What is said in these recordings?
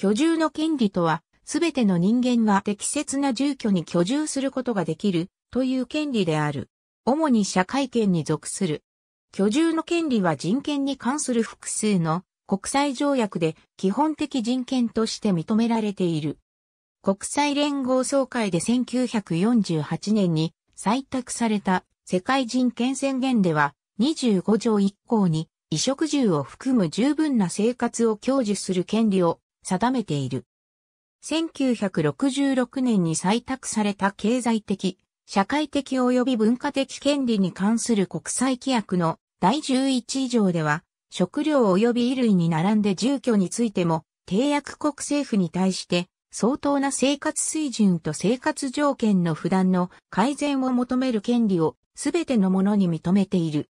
居住の権利とは、すべての人間が適切な住居に居住することができるという権利である。主に社会権に属する。居住の権利は人権に関する複数の国際条約で基本的人権として認められている。国際連合総会で1948年に採択された世界人権宣言では25条1項に衣食住を含む十分な生活を享受する権利を定めている。1966年に採択された経済的、社会的及び文化的権利に関する国際規約の第11条では、食料及び衣類に並んで住居についても、締約国政府に対して相当な生活水準と生活条件の不断の改善を求める権利を全てのものに認めている。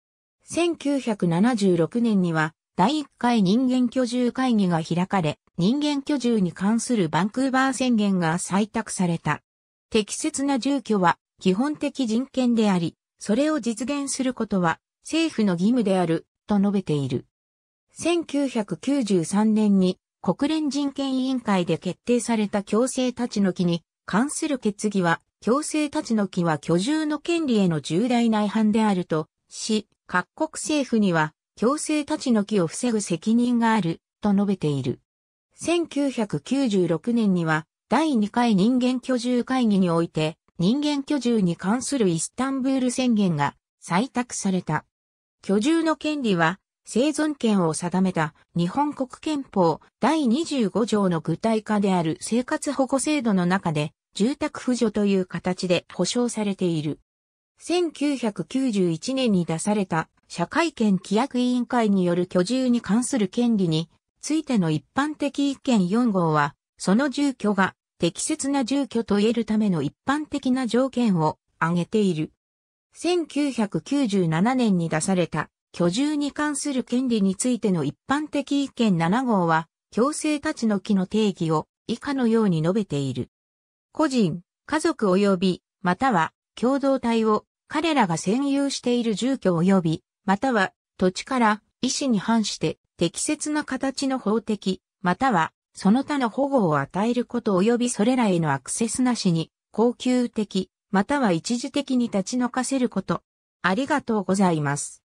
1976年には第1回人間居住会議が開かれ、人間居住に関するバンクーバー宣言が採択された。適切な住居は基本的人権であり、それを実現することは政府の義務である、と述べている。1993年に国連人権委員会で決定された強制立ち退きに関する決議は、強制立ち退きは居住の権利への重大な違反であるとし、各国政府には強制立ち退きを防ぐ責任がある、と述べている。1996年には、第2回人間居住会議において、人間居住に関するイスタンブール宣言が採択された。居住の権利は、生存権を定めた日本国憲法第25条の具体化である生活保護制度の中で住宅扶助という形で保障されている。1991年に出された社会権規約委員会による居住に関する権利についての一般的意見4号は、その住居が適切な住居と言えるための一般的な条件を挙げている。1997年に出された居住に関する権利についての一般的意見7号は、強制立ちの木の定義を以下のように述べている。個人、家族及び、または共同体を彼らが占有している住居及びまたは土地から意思に反して適切な形の法的、またはその他の保護を与えること及びそれらへのアクセスなしに、恒久的、または一時的に立ち退かせること。ありがとうございます。